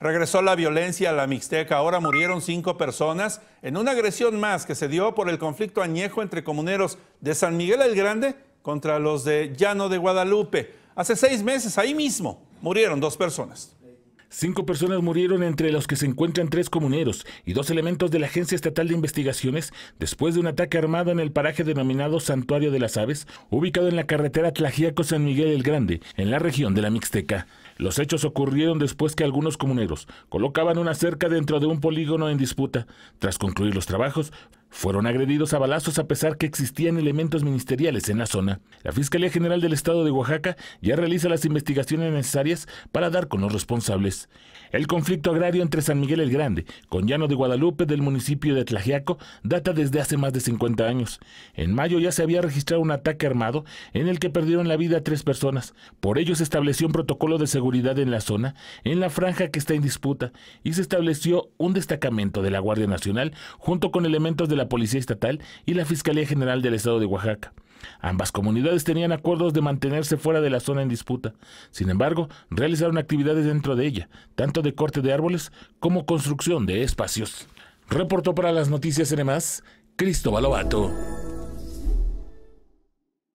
Regresó la violencia a la Mixteca. Ahora murieron cinco personas en una agresión más que se dio por el conflicto añejo entre comuneros de San Miguel el Grande contra los de Llano de Guadalupe. Hace seis meses, ahí mismo, murieron dos personas. Cinco personas murieron, entre los que se encuentran tres comuneros y dos elementos de la Agencia Estatal de Investigaciones, después de un ataque armado en el paraje denominado Santuario de las Aves, ubicado en la carretera Tlajiaco-San Miguel el Grande, en la región de la Mixteca. Los hechos ocurrieron después que algunos comuneros colocaban una cerca dentro de un polígono en disputa. Tras concluir los trabajos, fueron agredidos a balazos a pesar que existían elementos ministeriales en la zona. La Fiscalía General del Estado de Oaxaca ya realiza las investigaciones necesarias para dar con los responsables. El conflicto agrario entre San Miguel el Grande con Llano de Guadalupe del municipio de Tlajiaco data desde hace más de 50 años. En mayo ya se había registrado un ataque armado en el que perdieron la vida tres personas. Por ello se estableció un protocolo de seguridad en la zona, en la franja que está en disputa, y se estableció un destacamento de la Guardia Nacional junto con elementos de la Policía Estatal y la Fiscalía General del Estado de Oaxaca. Ambas comunidades tenían acuerdos de mantenerse fuera de la zona en disputa. Sin embargo, realizaron actividades dentro de ella, tanto de corte de árboles como construcción de espacios. Reportó para las noticias NMAS, Cristóbal Ovato.